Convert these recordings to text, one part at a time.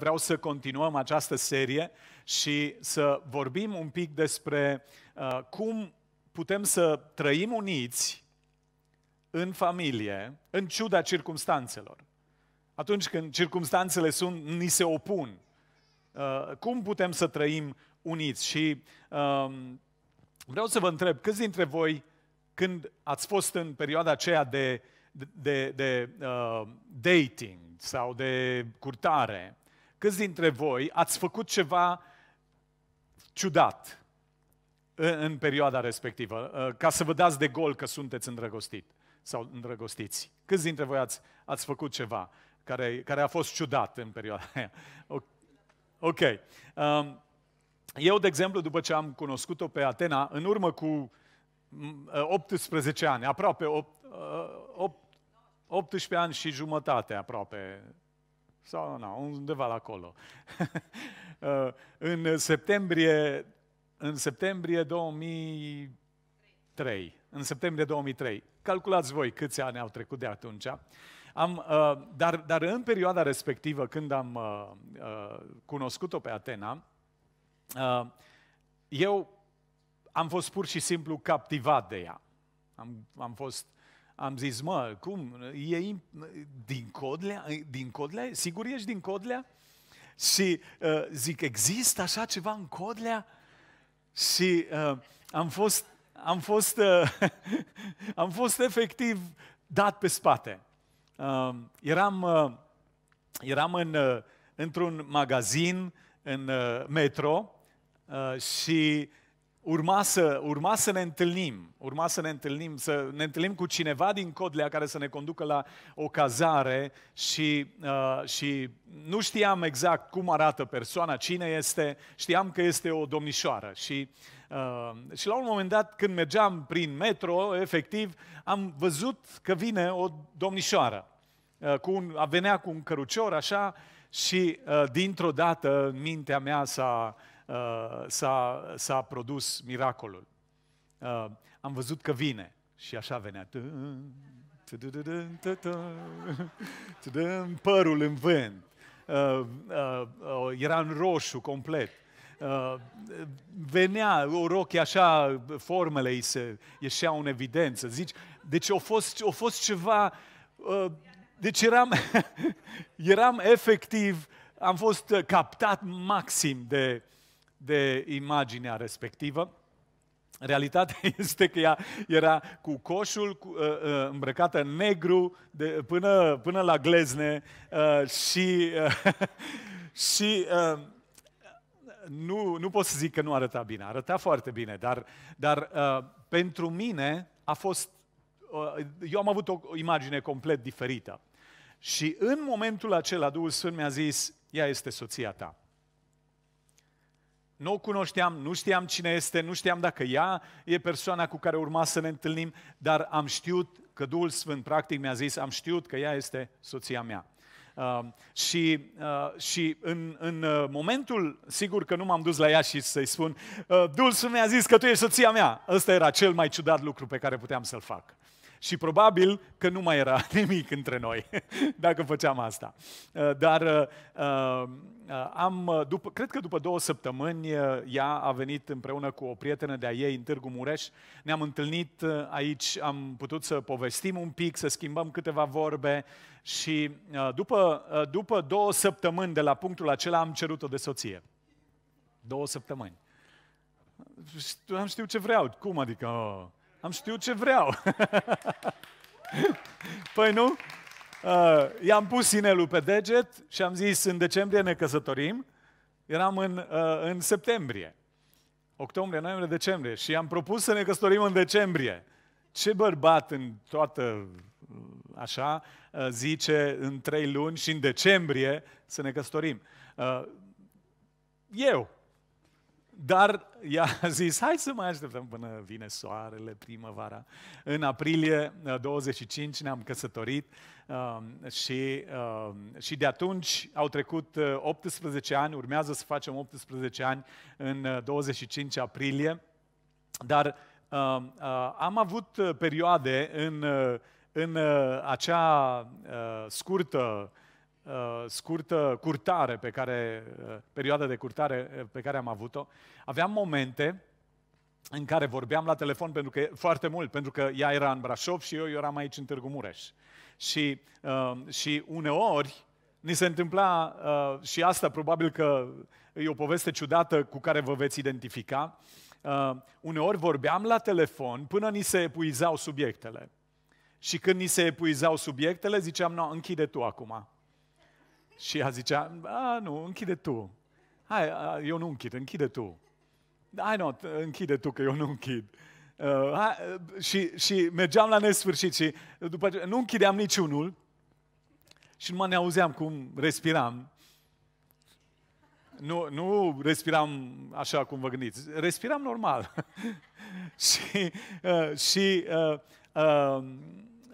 Vreau să continuăm această serie și să vorbim un pic despre uh, cum putem să trăim uniți în familie, în ciuda circumstanțelor. Atunci când circumstanțele sunt, ni se opun, uh, cum putem să trăim uniți? Și uh, vreau să vă întreb, câți dintre voi, când ați fost în perioada aceea de, de, de, de uh, dating sau de curtare, câți dintre voi ați făcut ceva ciudat în perioada respectivă, uh, ca să vă dați de gol că sunteți îndrăgostit sau îndrăgostiți. Câți dintre voi ați, ați făcut ceva care, care a fost ciudat în perioada aia? Ok. Um, eu, de exemplu, după ce am cunoscut-o pe Atena, în urmă cu 18 uh, ani, aproape 8, 8, 18 ani și jumătate aproape, sau na, undeva la acolo. Uh, în septembrie, în septembrie 2003, în septembrie 2003, calculați voi câți ani au trecut de atunci, am, uh, dar, dar în perioada respectivă, când am uh, cunoscut-o pe Atena, eu am fost pur și simplu captivat de ea. Am, am fost uh, am zis, mă, cum, e din Codlea? Din Codlea? Sigur ești din Codlea? Și uh, zic, există așa ceva în Codlea? Și uh, am fost, am fost, uh, am fost efectiv dat pe spate. Uh, eram, uh, eram în, uh, într-un magazin, în uh, metro, uh, și urma să, urma să ne întâlnim, urma să ne întâlnim, să ne întâlnim cu cineva din Codlea care să ne conducă la o cazare și, uh, și nu știam exact cum arată persoana, cine este, știam că este o domnișoară și, uh, și la un moment dat când mergeam prin metro, efectiv, am văzut că vine o domnișoară, uh, cu un, venea cu un cărucior așa și uh, dintr-o dată mintea mea s-a uh, uh, s-a, s-a produs miracolul. Uh, am văzut că vine și așa venea. Părul în vânt. Uh, uh, uh, era în roșu complet. Uh, venea o rochie așa, formele îi se ieșeau în evidență. Zici, deci a fost, a fost ceva... Uh, deci eram, eram efectiv, am fost captat maxim de, de imaginea respectivă. Realitatea este că ea era cu coșul cu, uh, uh, îmbrăcată în negru de, până, până la glezne uh, și, uh, și uh, nu, nu pot să zic că nu arăta bine, arăta foarte bine, dar, dar uh, pentru mine a fost, uh, eu am avut o imagine complet diferită. Și în momentul acela Duhul Sfânt mi-a zis, ea este soția ta nu o cunoșteam, nu știam cine este, nu știam dacă ea e persoana cu care urma să ne întâlnim, dar am știut că Duhul Sfânt, practic, mi-a zis, am știut că ea este soția mea. Uh, și uh, și în, în uh, momentul, sigur că nu m-am dus la ea și să-i spun, uh, Duhul Sfânt mi-a zis că tu ești soția mea. Ăsta era cel mai ciudat lucru pe care puteam să-l fac. Și probabil că nu mai era nimic între noi dacă făceam asta. Uh, dar uh, uh, am, după, cred că după două săptămâni ea a venit împreună cu o prietenă de-a ei în Târgu Mureș. Ne-am întâlnit aici, am putut să povestim un pic, să schimbăm câteva vorbe și după, după două săptămâni de la punctul acela am cerut-o de soție. Două săptămâni. Am știut ce vreau. Cum adică? Am știut ce vreau. păi nu? Uh, i-am pus inelul pe deget și am zis, în decembrie ne căsătorim. Eram în, uh, în septembrie. Octombrie, noiembrie, decembrie. Și am propus să ne căsătorim în decembrie. Ce bărbat în toată uh, așa, uh, zice în trei luni și în decembrie să ne căsătorim. Uh, eu, dar i-a zis, hai să mai așteptăm până vine soarele, primăvara. În aprilie 25 uh, ne-am căsătorit um, și, um, și de atunci au trecut 18 uh, ani, urmează să facem 18 ani în 25 uh, aprilie, dar um, am avut perioade în, în acea scurtă Uh, scurtă curtare pe care, uh, perioada de curtare uh, pe care am avut-o, aveam momente în care vorbeam la telefon pentru că, foarte mult, pentru că ea era în Brașov și eu, eu eram aici în Târgu Mureș. Și, uh, și uneori ni se întâmpla, uh, și asta probabil că e o poveste ciudată cu care vă veți identifica, uh, uneori vorbeam la telefon până ni se epuizau subiectele. Și când ni se epuizau subiectele, ziceam, no, închide tu acum. Și ea zicea, a, nu, închide tu. Hai, eu nu închid, închide tu. Hai, nu, închide tu că eu nu închid. Uh, hai, uh, și, și mergeam la nesfârșit și după ce nu închideam niciunul și numai ne auzeam cum respiram. Nu, nu respiram așa cum vă gândiți, respiram normal. și, uh, și uh, uh,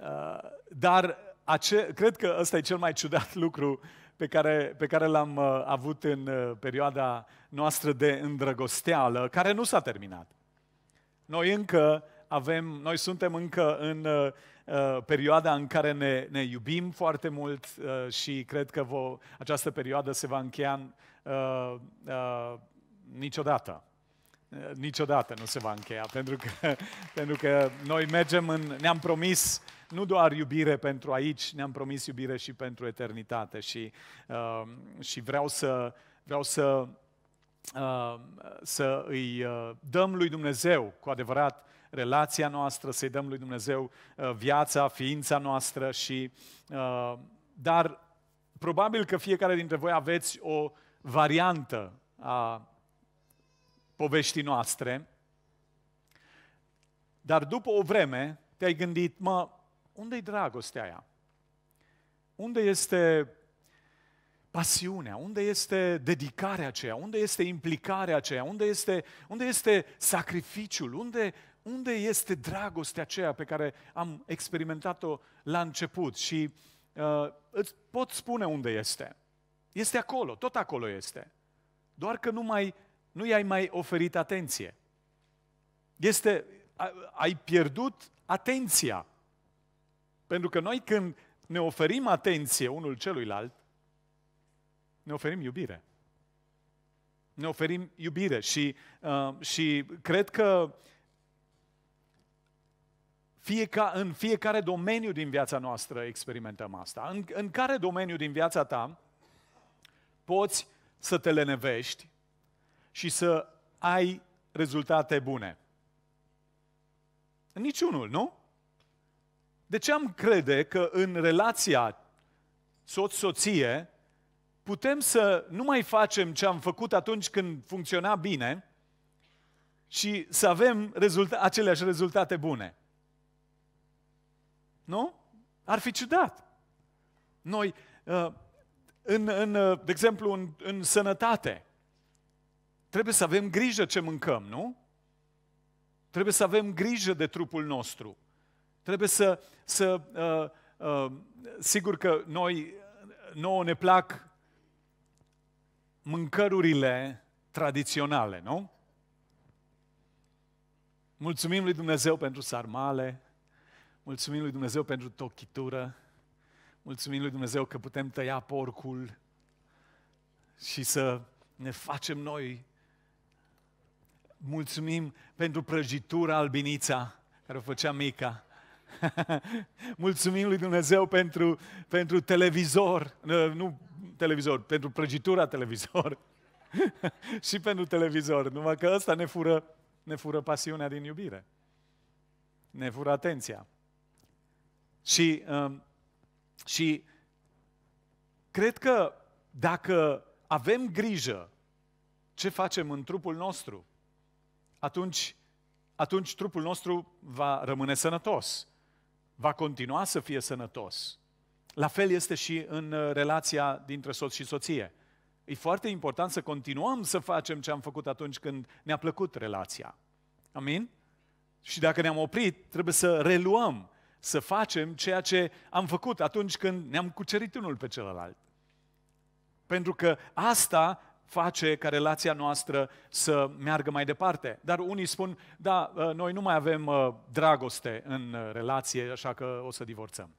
uh, dar ace- cred că ăsta e cel mai ciudat lucru uh, pe care, pe care l-am uh, avut în uh, perioada noastră de îndrăgosteală, care nu s-a terminat. Noi încă avem, noi suntem încă în uh, uh, perioada în care ne, ne iubim foarte mult uh, și cred că vo, această perioadă se va încheia uh, uh, niciodată. Eh, niciodată nu se va încheia, pentru că, pentru că noi mergem în, ne-am promis nu doar iubire pentru aici, ne-am promis iubire și pentru eternitate și, uh, și vreau să, vreau să, ehm, să îi eh, dăm lui Dumnezeu cu adevărat relația noastră, să-i dăm lui Dumnezeu eh, viața, ființa noastră și ehm, dar probabil că fiecare dintre voi aveți o variantă a poveștii noastre, dar după o vreme te-ai gândit, mă, unde-i dragostea aia? Unde este pasiunea, unde este dedicarea aceea, unde este implicarea aceea, unde este, unde este sacrificiul, unde, unde este dragostea aceea pe care am experimentat-o la început și uh, îți pot spune unde este. Este acolo, tot acolo este. Doar că nu mai nu i-ai mai oferit atenție. Este, ai pierdut atenția. Pentru că noi când ne oferim atenție unul celuilalt, ne oferim iubire. Ne oferim iubire și, uh, și cred că fieca, în fiecare domeniu din viața noastră experimentăm asta. În, în care domeniu din viața ta poți să te lenevești și să ai rezultate bune? Niciunul, nu? De ce am crede că în relația soț-soție putem să nu mai facem ce am făcut atunci când funcționa bine și să avem rezulta- aceleași rezultate bune? Nu? Ar fi ciudat. Noi, uh, în, în, uh, de exemplu, în, în sănătate, Trebuie să avem grijă ce mâncăm, nu? Trebuie să avem grijă de trupul nostru. Trebuie să, să uh, uh, sigur că noi, nouă ne plac mâncărurile tradiționale, nu? Mulțumim lui Dumnezeu pentru sarmale, mulțumim lui Dumnezeu pentru tochitură, mulțumim lui Dumnezeu că putem tăia porcul și să ne facem noi Mulțumim pentru prăjitura albinița care o făcea mica. Mulțumim lui Dumnezeu pentru, pentru televizor, nu televizor, pentru prăjitura televizor și pentru televizor. Numai că ăsta ne fură, ne fură pasiunea din iubire. Ne fură atenția. Și, um, și cred că dacă avem grijă ce facem în trupul nostru, atunci, atunci trupul nostru va rămâne sănătos, va continua să fie sănătos. La fel este și în uh, relația dintre soț și soție. E foarte important să continuăm să facem ce am făcut atunci când ne-a plăcut relația. Amin? Și dacă ne-am oprit, trebuie să reluăm, să facem ceea ce am făcut atunci când ne-am cucerit unul pe celălalt. Pentru că asta face ca relația noastră să meargă mai departe. Dar unii spun, da, ă, noi nu mai avem ă, dragoste în ă, relație, așa că o să divorțăm.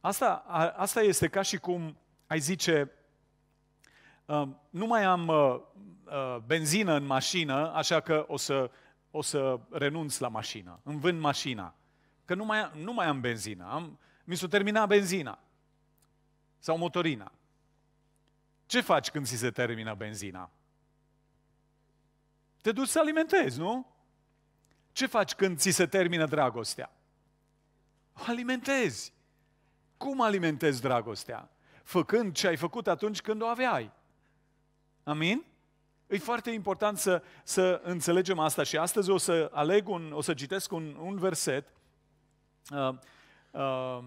Asta, asta este ca și cum ai zice, nu mai am benzină în mașină, așa că o să, o să renunț la mașină, îmi vând mașina. Că nu mai, nu mai am benzină, am, mi s-a terminat benzina sau motorina. Ce faci când ți se termină benzina? Te duci să alimentezi, nu? Ce faci când ți se termină dragostea? O alimentezi. Cum alimentezi dragostea? Făcând ce ai făcut atunci când o aveai. Amin? E foarte important să, să înțelegem asta și astăzi o să aleg un, o să citesc un, un verset uh, uh,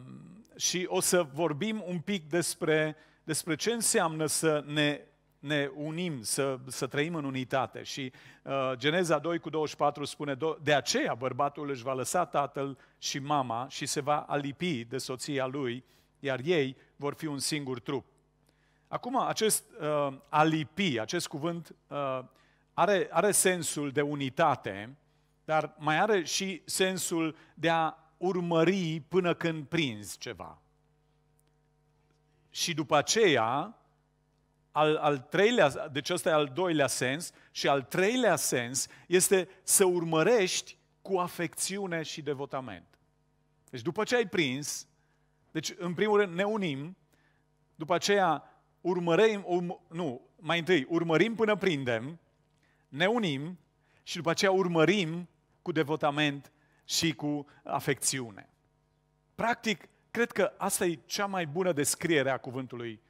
și o să vorbim un pic despre uh, despre ce înseamnă să ne, ne unim, să, să trăim în unitate. Și uh, Geneza 2 cu 24 spune, de aceea bărbatul își va lăsa tatăl și mama și se va alipi de soția lui, iar ei vor fi un singur trup. Acum, acest uh, alipi, acest cuvânt, uh, are, are sensul de unitate, dar mai are și sensul de a urmări până când prinzi ceva. Și după aceea, al, al treilea, deci ăsta e al doilea sens, și al treilea sens este să urmărești cu afecțiune și devotament. Deci după ce ai prins, deci în primul rând ne unim, după aceea urmărim, um, nu, mai întâi urmărim până prindem, ne unim și după aceea urmărim cu devotament și cu afecțiune. Practic, Cred că asta e cea mai bună descriere a cuvântului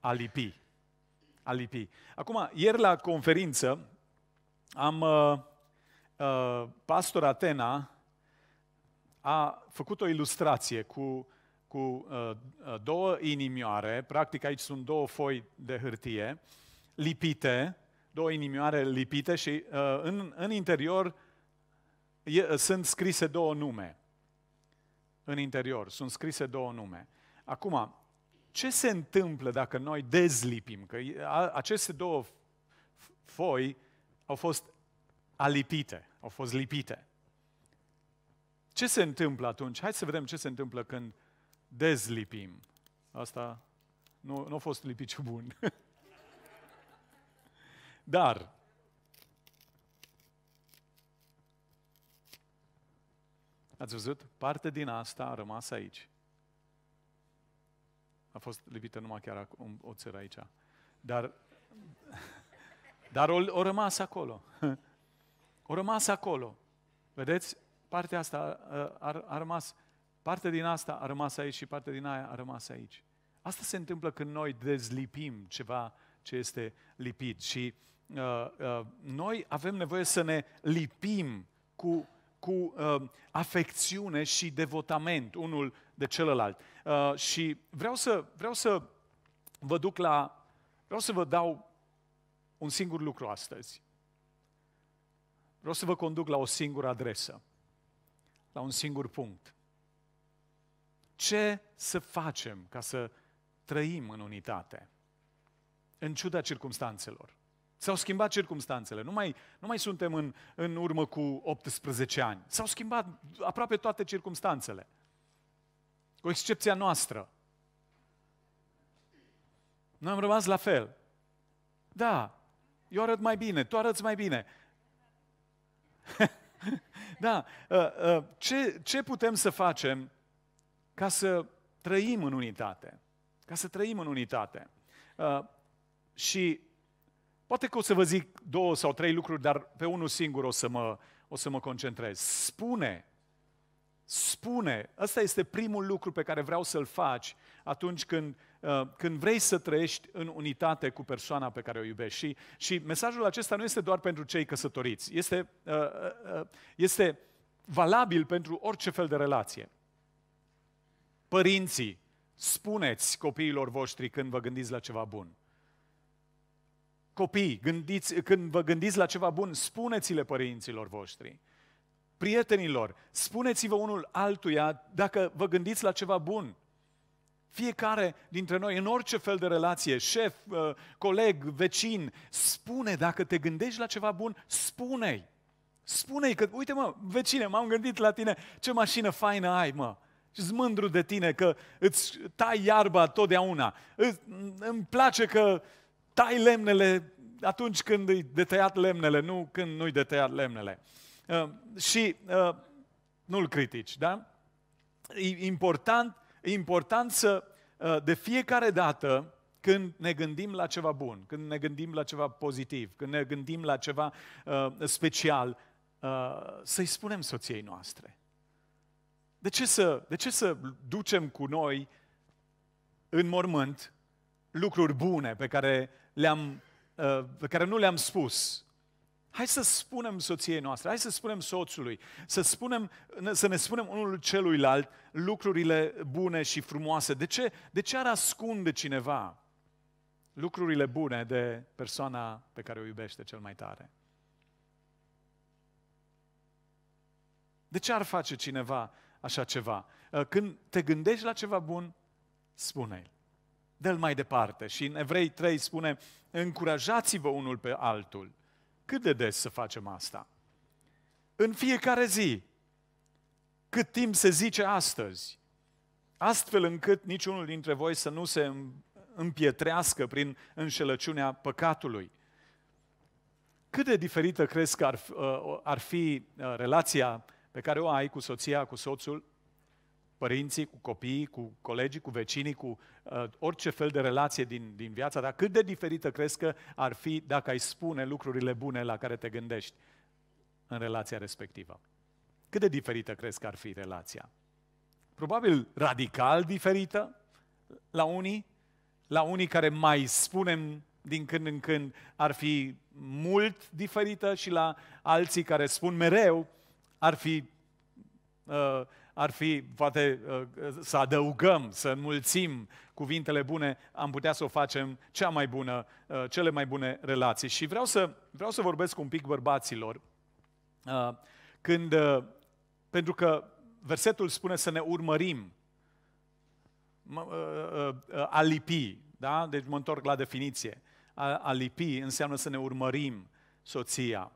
alipi, alipi. Acum, ieri la conferință am uh, uh, pastor Atena a făcut o ilustrație cu, cu uh, uh două inimioare, practic aici sunt două foi de hârtie, lipite, două inimioare lipite și uh, în, în interior e, sunt scrise două nume în interior. Sunt scrise două nume. Acum, ce se întâmplă dacă noi dezlipim? Că aceste două foi au fost alipite, au fost lipite. Ce se întâmplă atunci? Hai să vedem ce se întâmplă când dezlipim. Asta nu, nu a fost lipiciu bun. Dar Ați văzut? Parte din asta a rămas aici. A fost lipită numai chiar acum, o țără aici. Dar, dar o, o rămas acolo. O rămas acolo. Vedeți? Partea asta a, a, a rămas. Parte din asta a rămas aici și parte din aia a rămas aici. Asta se întâmplă când noi dezlipim ceva ce este lipit și uh, uh, noi avem nevoie să ne lipim cu cu uh, afecțiune și devotament unul de celălalt. Uh, și vreau să, vreau să vă duc la. vreau să vă dau un singur lucru astăzi. Vreau să vă conduc la o singură adresă, la un singur punct. Ce să facem ca să trăim în unitate, în ciuda circumstanțelor? S-au schimbat circumstanțele, nu mai, nu mai suntem în, în urmă cu 18 ani. S-au schimbat aproape toate circumstanțele, cu excepția noastră. Noi am rămas la fel. Da, eu arăt mai bine, tu arăți mai bine. da, ă, ă, ce, ce putem să facem ca să trăim în unitate? Ca să trăim în unitate. Ă, și Poate că o să vă zic două sau trei lucruri, dar pe unul singur o să mă, o să mă concentrez. Spune, spune, ăsta este primul lucru pe care vreau să-l faci atunci când, uh, când vrei să trăiești în unitate cu persoana pe care o iubești. Și, și mesajul acesta nu este doar pentru cei căsătoriți, este, uh, uh, este valabil pentru orice fel de relație. Părinții, spuneți copiilor voștri când vă gândiți la ceva bun. Copii, gândiți, când vă gândiți la ceva bun, spuneți-le părinților voștri. Prietenilor, spuneți-vă unul altuia dacă vă gândiți la ceva bun. Fiecare dintre noi, în orice fel de relație, șef, uh, coleg, vecin, spune, dacă te gândești la ceva bun, spune-i. Spune-i că, uite mă, vecine, m-am gândit la tine, ce mașină faină ai, mă. Și mândru de tine că îți tai iarba totdeauna. îmi place că tai lemnele atunci când îi de tăiat lemnele, nu când nu-i de tăiat lemnele. Uh, și uh, nu-l critici, da? E important, e important să, uh, de fiecare dată, când ne gândim la ceva bun, când ne gândim la ceva pozitiv, când ne gândim la ceva uh, special, uh, să-i spunem soției noastre. De ce, să, de ce să ducem cu noi în mormânt lucruri bune pe care le-am, pe uh, care nu le-am spus. Hai să spunem soției noastre, hai să spunem soțului, să, spunem, să ne spunem unul celuilalt lucrurile bune și frumoase. De ce, de ce ar ascunde cineva lucrurile bune de persoana pe care o iubește cel mai tare? De ce ar face cineva așa ceva? Uh, când te gândești la ceva bun, spune-l dă mai departe. Și în Evrei 3 spune, încurajați-vă unul pe altul. Cât de des să facem asta? În fiecare zi. Cât timp se zice astăzi. Astfel încât niciunul dintre voi să nu se împietrească prin înșelăciunea păcatului. Cât de diferită crezi că ar, uh, ar fi uh, relația pe care o ai cu soția, cu soțul, părinții, cu copiii, cu colegii, cu vecinii, cu uh, orice fel de relație din, din viața ta, cât de diferită crezi că ar fi dacă ai spune lucrurile bune la care te gândești în relația respectivă? Cât de diferită crezi că ar fi relația? Probabil radical diferită la unii, la unii care mai spunem din când în când ar fi mult diferită și la alții care spun mereu ar fi uh, ar fi, poate uh, să adăugăm, să înmulțim cuvintele bune, am putea să o facem cea mai bună, uh, cele mai bune relații. Și vreau să, vreau să vorbesc un pic bărbaților, uh, când, pentru că versetul spune să ne urmărim, a lipi, da? Deci mă întorc la definiție. A, a lipi înseamnă să ne urmărim soția.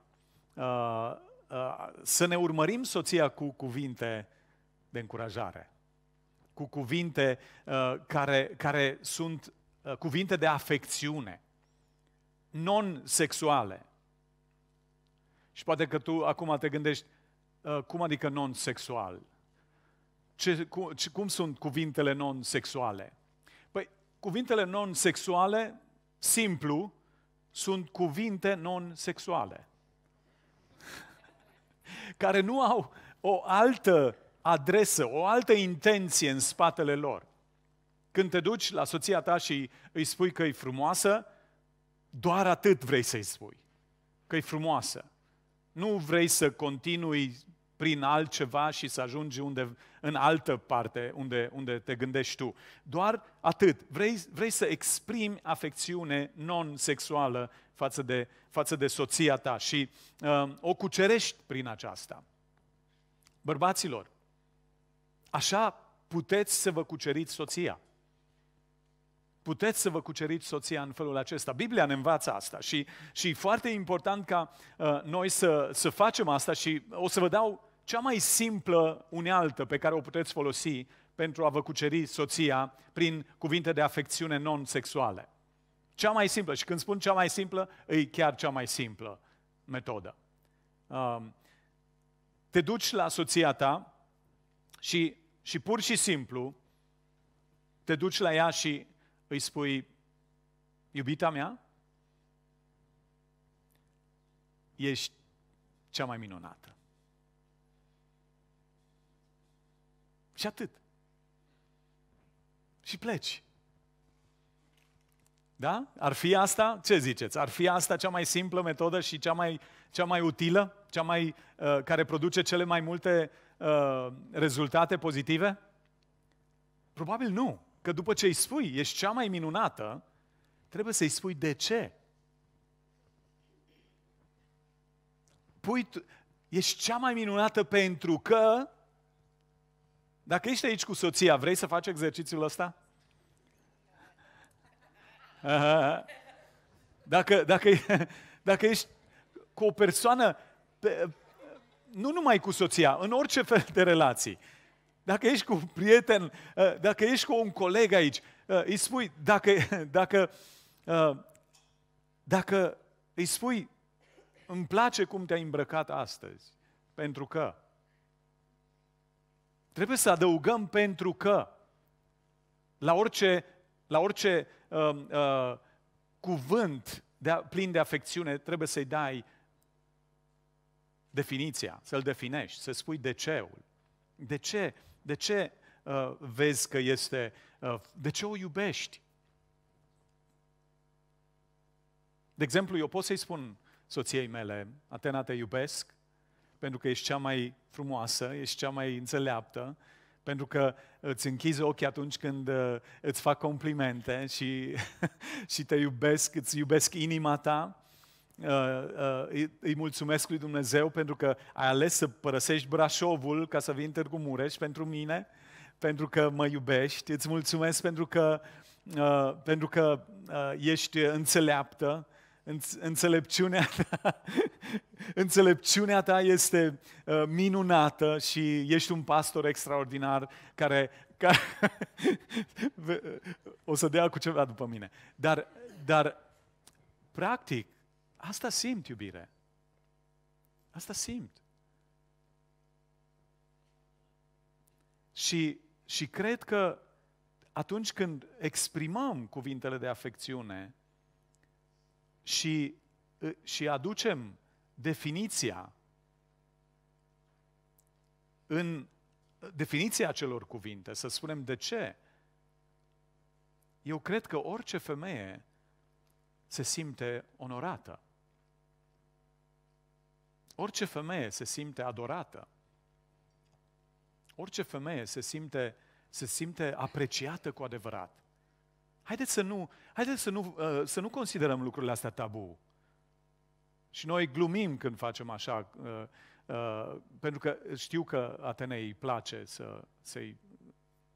să ne urmărim soția cu cuvinte de încurajare, cu cuvinte uh, care, care sunt uh, cuvinte de afecțiune, non-sexuale. Și poate că tu acum te gândești, uh, cum adică non-sexual? Ce, cu, ce, cum sunt cuvintele non-sexuale? Păi, cuvintele non-sexuale, simplu, sunt cuvinte non-sexuale, care nu au o altă adresă, o altă intenție în spatele lor. Când te duci la soția ta și îi spui că e frumoasă, doar atât vrei să-i spui, că e frumoasă. Nu vrei să continui prin altceva și să ajungi unde, în altă parte unde, unde te gândești tu. Doar atât. Vrei, vrei să exprimi afecțiune non-sexuală față de, față de soția ta și uh, o cucerești prin aceasta. Bărbaților, Așa puteți să vă cuceriți soția. Puteți să vă cuceriți soția în felul acesta. Biblia ne învață asta și, și e foarte important ca uh, noi să, să facem asta și o să vă dau cea mai simplă unealtă pe care o puteți folosi pentru a vă cuceri soția prin cuvinte de afecțiune non-sexuale. Cea mai simplă, și când spun cea mai simplă, e chiar cea mai simplă metodă. Um, te duci la soția ta și și pur și simplu te duci la ea și îi spui, iubita mea, ești cea mai minunată. Și atât. Și pleci. Da? Ar fi asta? Ce ziceți? Ar fi asta cea mai simplă metodă și cea mai, cea mai utilă, cea mai, uh, care produce cele mai multe Uh, rezultate pozitive? Probabil nu. Că după ce îi spui, ești cea mai minunată, trebuie să-i spui de ce. Pui, ești cea mai minunată pentru că... Dacă ești aici cu soția, vrei să faci exercițiul ăsta? Dacă, dacă, dacă ești cu o persoană pe, nu numai cu soția, în orice fel de relații. Dacă ești cu un prieten, uh, dacă ești cu un coleg aici, uh, îi spui, dacă, dacă, uh, dacă îi spui, îmi place cum te-ai îmbrăcat astăzi, pentru că. Trebuie să adăugăm pentru că la orice, la orice uh, uh, cuvânt de, plin de afecțiune trebuie să-i dai definiția, să-l definești, să spui de ceul. De ce, de ce uh, vezi că este, uh, de ce o iubești? De exemplu, eu pot să-i spun soției mele, Atena, te iubesc, pentru că ești cea mai frumoasă, ești cea mai înțeleaptă, pentru că îți închizi ochii atunci când uh, îți fac complimente și, și te iubesc, îți iubesc inima ta Uh, uh, îi mulțumesc lui Dumnezeu pentru că ai ales să părăsești Brașovul ca să vii în Târgu Mureș pentru mine, pentru că mă iubești. Îți mulțumesc pentru că, uh, pentru că ești înțeleaptă, înțelepciunea ta, înțelepciunea ta este minunată și ești un pastor extraordinar care, care o să dea cu ceva după mine. Dar, dar practic, Asta simt, iubire. Asta simt. Și, și cred că atunci când exprimăm cuvintele de afecțiune și, și aducem definiția în definiția acelor cuvinte, să spunem de ce, eu cred că orice femeie se simte onorată. Orice femeie se simte adorată. Orice femeie se simte, se simte apreciată cu adevărat. Haideți să nu, haideți să nu, uh, să nu considerăm lucrurile astea tabu. Și noi glumim când facem așa, uh, uh, pentru că știu că Atenei îi place să, să-i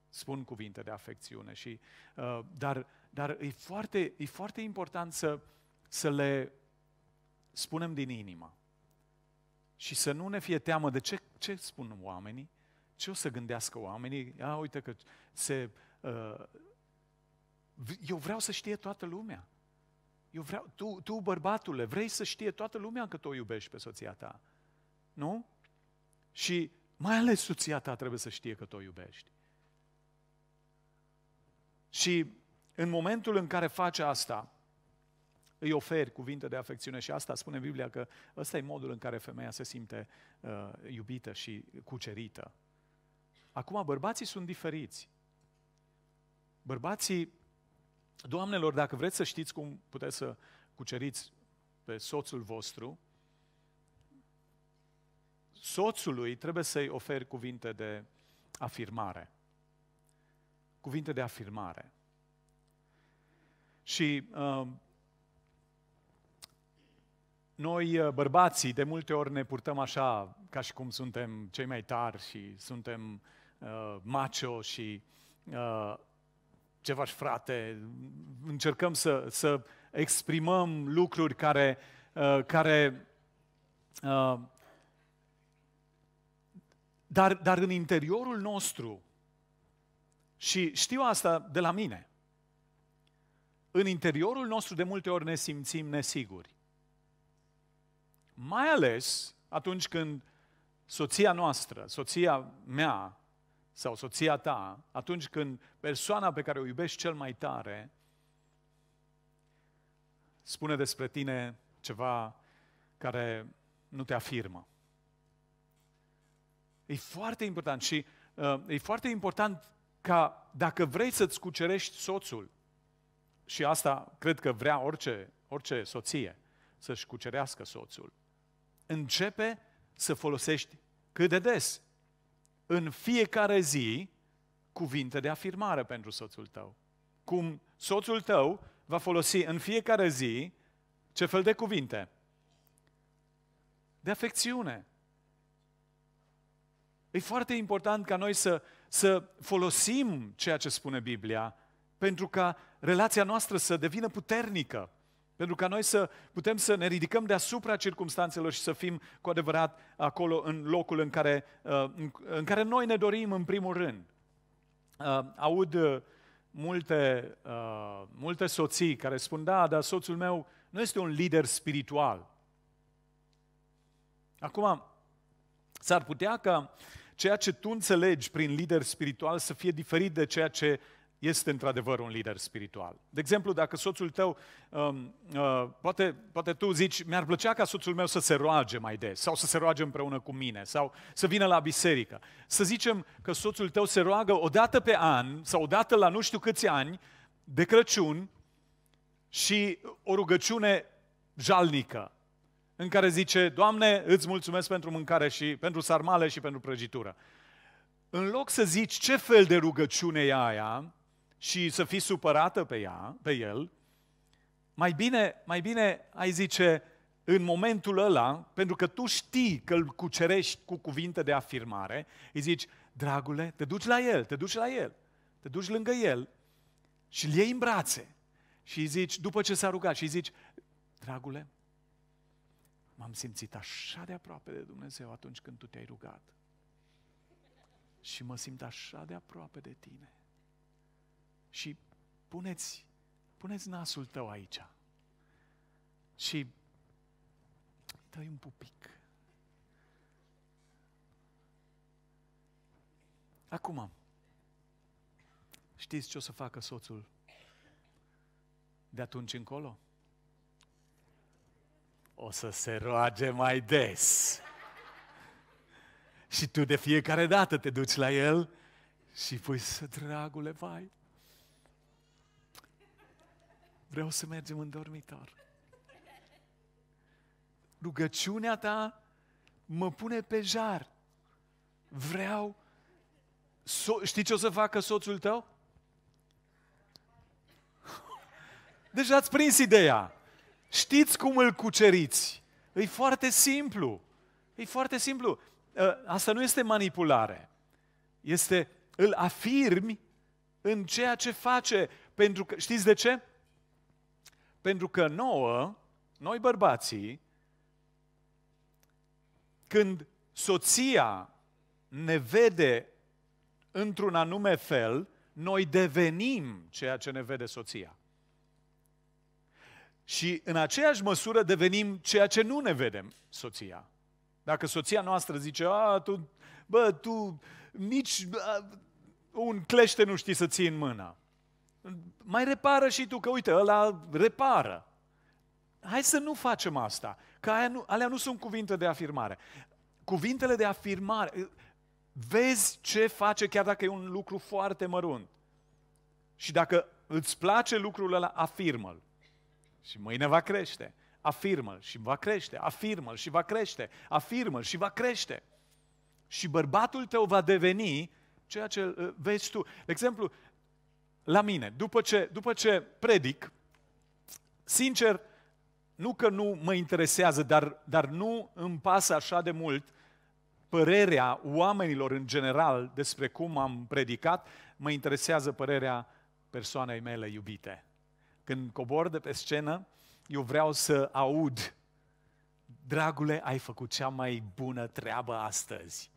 spun cuvinte de afecțiune. Și, dar dar e, foarte, e foarte important să, să le spunem din inimă. Și să nu ne fie teamă de ce, ce spun oamenii, ce o să gândească oamenii, a, uite că se... Uh, eu vreau să știe toată lumea. Eu vreau, tu, tu, bărbatule, vrei să știe toată lumea că tu o iubești pe soția ta. Nu? Și mai ales soția ta trebuie să știe că tu o iubești. Și în momentul în care face asta, îi oferi cuvinte de afecțiune și asta spune Biblia că ăsta e modul în care femeia se simte uh, iubită și cucerită. Acum, bărbații sunt diferiți. Bărbații, doamnelor, dacă vreți să știți cum puteți să cuceriți pe soțul vostru, soțului trebuie să-i oferi cuvinte de afirmare. Cuvinte de afirmare. Și uh, noi, uh, bărbații, de multe ori ne purtăm așa, ca și cum suntem cei mai tari și suntem uh, macho și uh, ce faci frate, încercăm să, să exprimăm lucruri care, uh, care uh, dar, dar în interiorul nostru, și știu asta de la mine, în interiorul nostru de multe ori ne simțim nesiguri. Mai ales atunci când soția noastră, soția mea sau soția ta, atunci când persoana pe care o iubești cel mai tare spune despre tine ceva care nu te afirmă. E foarte important și uh, e foarte important ca dacă vrei să-ți cucerești soțul, și asta cred că vrea orice, orice soție, să-și cucerească soțul, începe să folosești cât de des, în fiecare zi, cuvinte de afirmare pentru soțul tău. Cum soțul tău va folosi în fiecare zi ce fel de cuvinte? De afecțiune. E foarte important ca noi să, să folosim ceea ce spune Biblia pentru ca relația noastră să devină puternică. Pentru ca noi să putem să ne ridicăm deasupra circumstanțelor și să fim cu adevărat acolo în locul în care, uh, în care noi ne dorim în primul rând. Uh, aud uh, multe, multe soții care spun, da, dar soțul meu nu este un lider spiritual. Acum, s-ar putea ca ceea ce tu înțelegi prin lider spiritual să fie diferit de ceea ce uh, este într-adevăr un lider spiritual. De exemplu, dacă soțul tău, um, uh, poate, poate tu zici, mi-ar plăcea ca soțul meu să se roage mai des, sau să se roage împreună cu mine, sau să vină la biserică. Să zicem că soțul tău se roagă o dată pe an, sau o dată la nu știu câți ani, de Crăciun, și o rugăciune jalnică, în care zice, Doamne, îți mulțumesc pentru mâncare și pentru sarmale și pentru prăjitură. În loc să zici ce fel de rugăciune e aia, și să fii supărată pe, ea, pe el, mai bine, mai bine ai zice în momentul ăla, pentru că tu știi că îl cucerești cu cuvinte de afirmare, îi zici, dragule, te duci la el, te duci la el, te duci lângă el și îl iei în brațe și îi zici, după ce s-a rugat, și îi zici, dragule, m-am simțit așa de aproape de Dumnezeu atunci când tu te-ai rugat. Și mă simt așa de aproape de tine și puneți, puneți nasul tău aici și dă un pupic. Acum, știți ce o să facă soțul de atunci încolo? O să se roage mai des. Și tu de fiecare dată te duci la el și pui să, dragule, vai, vreau să mergem în dormitor. Rugăciunea ta mă pune pe jar. Vreau. So- știi ce o să facă soțul tău? Deja ați prins ideea. Știți cum îl cuceriți. E foarte simplu. E foarte simplu. Uh, asta nu este manipulare. Este îl afirmi în ceea ce face. Pentru că, știți de ce? Pentru că nouă, noi bărbații, când soția ne vede într-un anume fel, noi devenim ceea ce ne vede soția. Și în aceeași măsură devenim ceea ce nu ne vedem soția. Dacă soția noastră zice, a, tu, bă, tu nici a, un clește nu știi să ții în mână mai repară și tu, că uite, ăla repară. Hai să nu facem asta, că aia nu, alea nu sunt cuvinte de afirmare. Cuvintele de afirmare, vezi ce face chiar dacă e un lucru foarte mărunt. Și dacă îți place lucrul ăla, afirmă-l. Și mâine va crește. Afirmă-l și va crește. Afirmă-l și va crește. Afirmă-l și va crește. Și bărbatul tău va deveni ceea ce uh, vezi tu. De exemplu, la mine. După ce, după ce predic, sincer, nu că nu mă interesează, dar, dar nu îmi pasă așa de mult părerea oamenilor în general despre cum am predicat, mă interesează părerea persoanei mele iubite. Când cobor de pe scenă, eu vreau să aud, dragule, ai făcut cea mai bună treabă astăzi.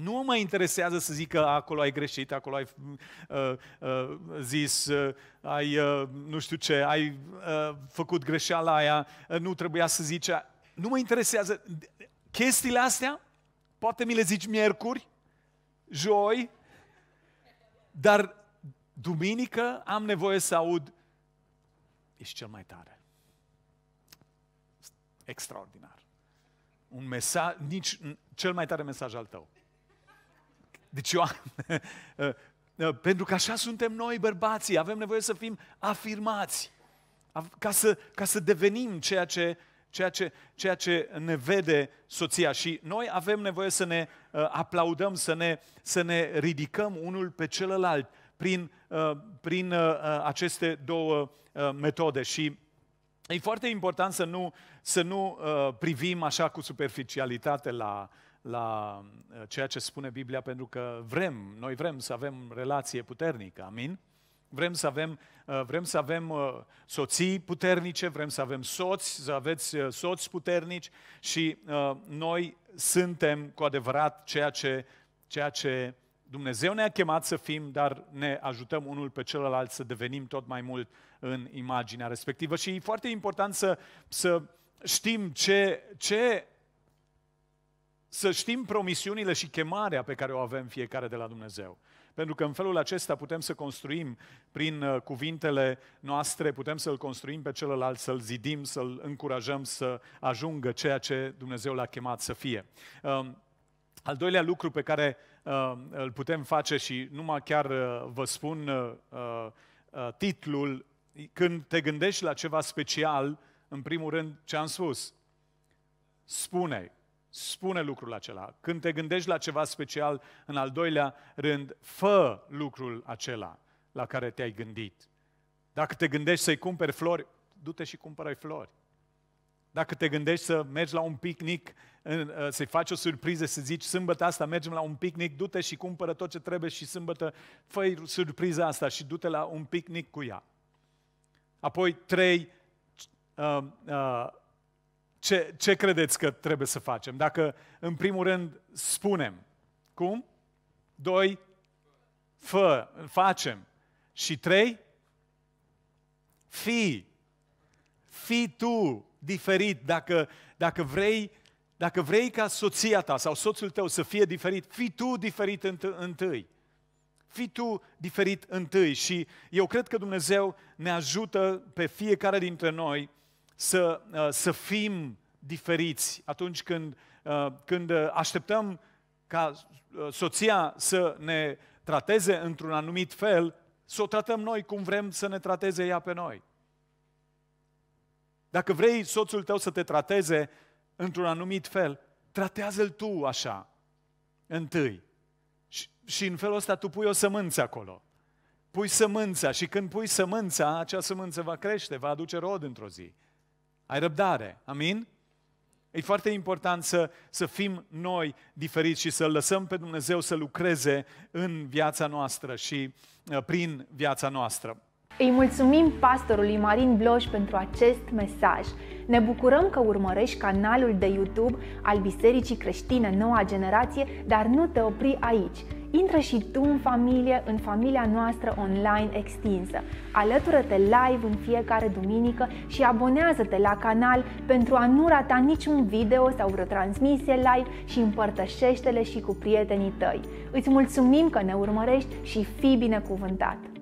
Nu mă interesează să zic că acolo ai greșit, acolo ai uh, uh, zis, uh, ai uh, nu știu ce, ai uh, făcut greșeala aia, uh, nu trebuia să zice. Nu mă interesează. Chestiile astea, poate mi le zici miercuri, joi, dar duminică am nevoie să aud, ești cel mai tare. Extraordinar. Un mesaj, nici, cel mai tare mesaj al tău. Deci eu am, pentru că așa suntem noi bărbații, avem nevoie să fim afirmați, ca să, ca să devenim ceea ce, ceea, ce, ceea ce ne vede soția. Și noi avem nevoie să ne eh, aplaudăm, să ne, să ne ridicăm unul pe celălalt prin, eh, prin eh, aceste două metode. Și e foarte important să nu, să nu privim așa cu superficialitate la, la uh, ceea ce spune Biblia, pentru că vrem, noi vrem să avem relație puternică, amin? Vrem să avem, uh, vrem să avem uh, soții puternice, vrem să avem soți, să aveți soți puternici și noi suntem cu adevărat ceea ce, ceea ce Dumnezeu ne-a chemat să fim, dar ne ajutăm unul pe celălalt să devenim tot mai mult în imaginea respectivă. Și e foarte important să, să știm ce, ce să știm promisiunile și chemarea pe care o avem fiecare de la Dumnezeu. Pentru că în felul acesta putem să construim prin uh, cuvintele noastre, putem să-l construim pe celălalt, să-l zidim, să-l încurajăm să ajungă ceea ce Dumnezeu l-a chemat să fie. Um, al doilea lucru pe care um, îl putem face și numai chiar uh, vă spun uh, titlul, când te gândești la ceva special, în primul rând ce am spus, spune spune lucrul acela. Când te gândești la ceva special, în al doilea rând, fă lucrul acela la care te-ai gândit. Dacă te gândești să-i cumperi flori, du-te și cumpără flori. Dacă te gândești să mergi la un picnic, uh, să-i faci o surpriză, să zici sâmbătă asta mergem la un picnic, du-te și cumpără tot ce trebuie și sâmbătă fă surpriza asta și du-te la un picnic cu ea. Apoi, trei, uh, uh, ce, ce credeți că trebuie să facem? Dacă, în primul rând, spunem, cum? Doi, fă, facem. Și trei, fi. Fi tu diferit. Dacă, dacă, vrei, dacă vrei ca soția ta sau soțul tău să fie diferit, fi tu diferit întâi. Fii tu diferit întâi și eu cred că Dumnezeu ne ajută pe fiecare dintre noi să, uh, să fim diferiți atunci când, uh, când uh, așteptăm ca soția să ne trateze într-un anumit fel, să o tratăm noi cum vrem să ne trateze ea pe noi. Dacă vrei soțul tău să te trateze într-un anumit fel, tratează-l tu așa, întâi. Și, și în felul ăsta tu pui o sămânță acolo. Pui sămânța și când pui sămânța, acea sămânță va crește, va aduce rod într-o zi. Ai răbdare. Amin? E foarte important să, să fim noi diferiți și să lăsăm pe Dumnezeu să lucreze în viața noastră și uh, prin viața noastră. Îi mulțumim pastorului Marin Bloș pentru acest mesaj. Ne bucurăm că urmărești canalul de YouTube al Bisericii Creștine Noua Generație, dar nu te opri aici. Intră și tu în familie, în familia noastră online extinsă. Alătură-te live în fiecare duminică și abonează-te la canal pentru a nu rata niciun video sau vreo transmisie live și împărtășește-le și cu prietenii tăi. Îți mulțumim că ne urmărești și fii binecuvântat!